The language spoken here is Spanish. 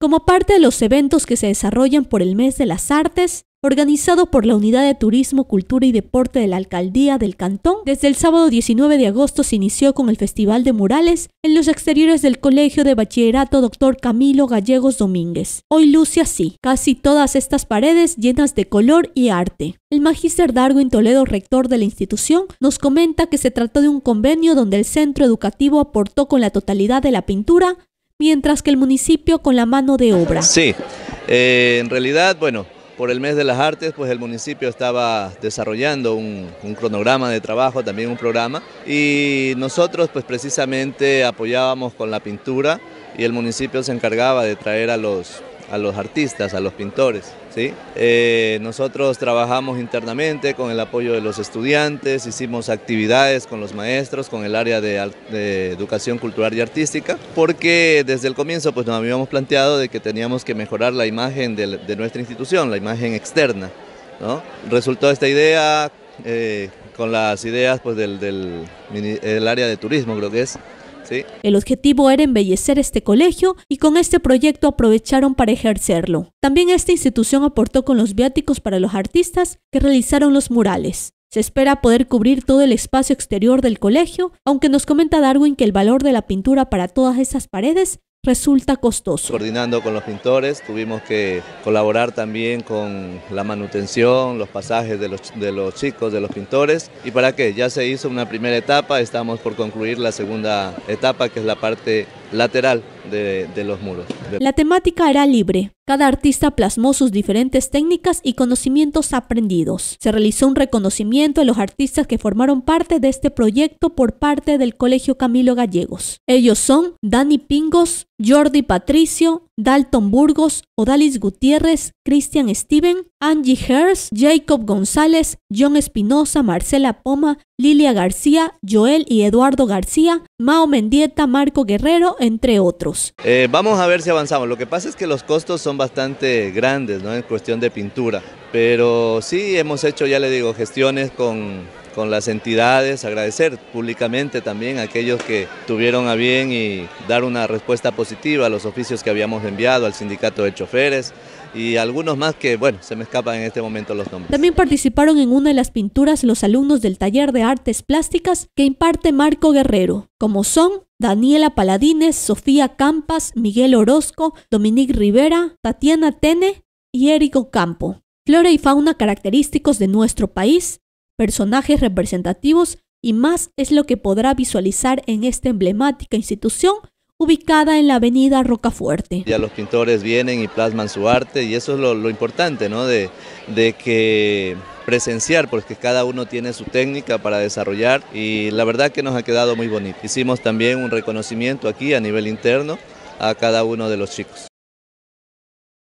como parte de los eventos que se desarrollan por el Mes de las Artes, organizado por la Unidad de Turismo, Cultura y Deporte de la Alcaldía del Cantón. Desde el sábado 19 de agosto se inició con el Festival de Murales en los exteriores del Colegio de Bachillerato Dr. Camilo Gallegos Domínguez. Hoy luce así, casi todas estas paredes llenas de color y arte. El magíster Darwin Toledo, rector de la institución, nos comenta que se trató de un convenio donde el centro educativo aportó con la totalidad de la pintura mientras que el municipio con la mano de obra. Sí, eh, en realidad, bueno, por el mes de las artes, pues el municipio estaba desarrollando un, cronograma de trabajo, también un programa, y nosotros pues precisamente apoyábamos con la pintura y el municipio se encargaba de traer a los a los artistas, a los pintores. ¿sí? Eh, nosotros trabajamos internamente con el apoyo de los estudiantes, hicimos actividades con los maestros, con el área de, educación cultural y artística, porque desde el comienzo pues, nos habíamos planteado de que teníamos que mejorar la imagen de, nuestra institución, la imagen externa. ¿no? Resultó esta idea eh, con las ideas pues, del, del área de turismo, creo que es, el objetivo era embellecer este colegio y con este proyecto aprovecharon para ejercerlo. También esta institución aportó con los viáticos para los artistas que realizaron los murales. Se espera poder cubrir todo el espacio exterior del colegio, aunque nos comenta Darwin que el valor de la pintura para todas esas paredes resulta costoso. Coordinando con los pintores, tuvimos que colaborar también con la manutención, los pasajes de los, de los chicos, de los pintores. ¿Y para qué? Ya se hizo una primera etapa, estamos por concluir la segunda etapa, que es la parte lateral de, de, los muros. La temática era libre. Cada artista plasmó sus diferentes técnicas y conocimientos aprendidos. Se realizó un reconocimiento a los artistas que formaron parte de este proyecto por parte del Colegio Camilo Gallegos. Ellos son Dani Pingos, Jordi Patricio, Dalton Burgos, Odalis Gutiérrez, Christian Steven, Angie Hers, Jacob González, John Espinosa, Marcela Poma, Lilia García, Joel y Eduardo García, Mao Mendieta, Marco Guerrero, entre otros. Eh, vamos a ver si avanzamos. Lo que pasa es que los costos son bastante grandes ¿no? en cuestión de pintura, pero sí hemos hecho, ya le digo, gestiones con con las entidades, agradecer públicamente también a aquellos que tuvieron a bien y dar una respuesta positiva a los oficios que habíamos enviado al sindicato de choferes y algunos más que, bueno, se me escapan en este momento los nombres. También participaron en una de las pinturas los alumnos del taller de artes plásticas que imparte Marco Guerrero, como son Daniela Paladines, Sofía Campas, Miguel Orozco, Dominique Rivera, Tatiana Tene y Érico Campo. Flora y fauna característicos de nuestro país personajes representativos y más es lo que podrá visualizar en esta emblemática institución ubicada en la avenida Rocafuerte. Ya los pintores vienen y plasman su arte y eso es lo, importante, ¿no? De, de, que presenciar, porque pues, cada uno tiene su técnica para desarrollar y la verdad que nos ha quedado muy bonito. Hicimos también un reconocimiento aquí a nivel interno a cada uno de los chicos.